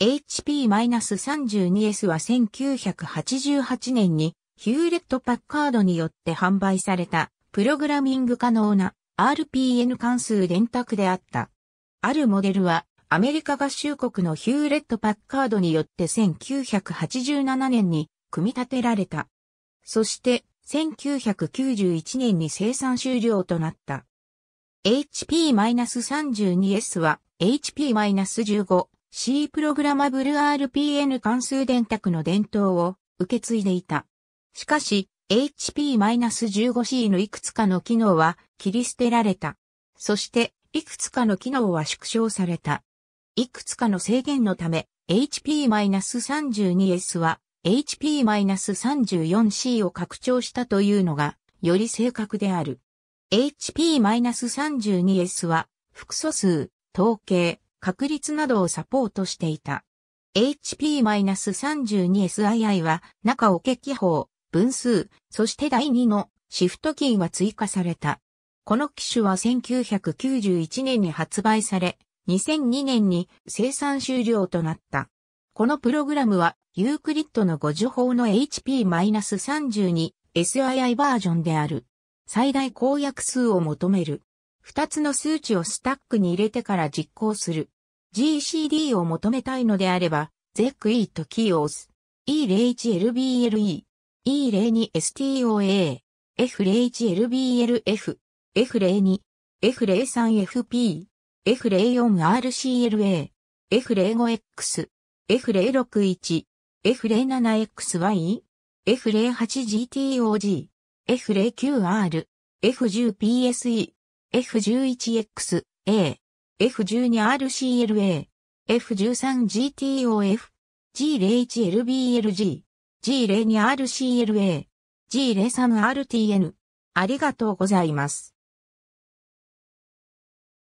HP-32S は1988年にヒューレット・パッカードによって販売されたプログラミング可能な RPN 関数電卓であった。あるモデルはアメリカ合衆国のヒューレット・パッカードによって1987年に組み立てられた。そして1991年に生産終了となった。HP-32S は HP-15 C プログラマブル RPN 関数電卓の伝統を受け継いでいた。しかし、HP-15C のいくつかの機能は切り捨てられた。そして、いくつかの機能は縮小された。いくつかの制限のため、HP-32S は HP-34C を拡張したというのが、より正確である。HP-32S は、複素数、統計、確率などをサポートしていた。HP-32SII は中おけ機法、分数、そして第2のシフトキーは追加された。この機種は1991年に発売され、2002年に生産終了となった。このプログラムはユークリッドのご助法の HP-32 SII バージョンである。最大公約数を求める。二つの数値をスタックに入れてから実行する。GCD を求めたいのであれば、ZEC とキーを押す。E01LBLE。E02STOA。F01LBLF。F02。F03FP。F04RCLA。F05X。F061。F07XY。F08GTOG。F09R。F10PSE。F11X、A、F12RCLA、F13GTOF、G01LBLG、G02RCLA、G03RTN。ありがとうございます。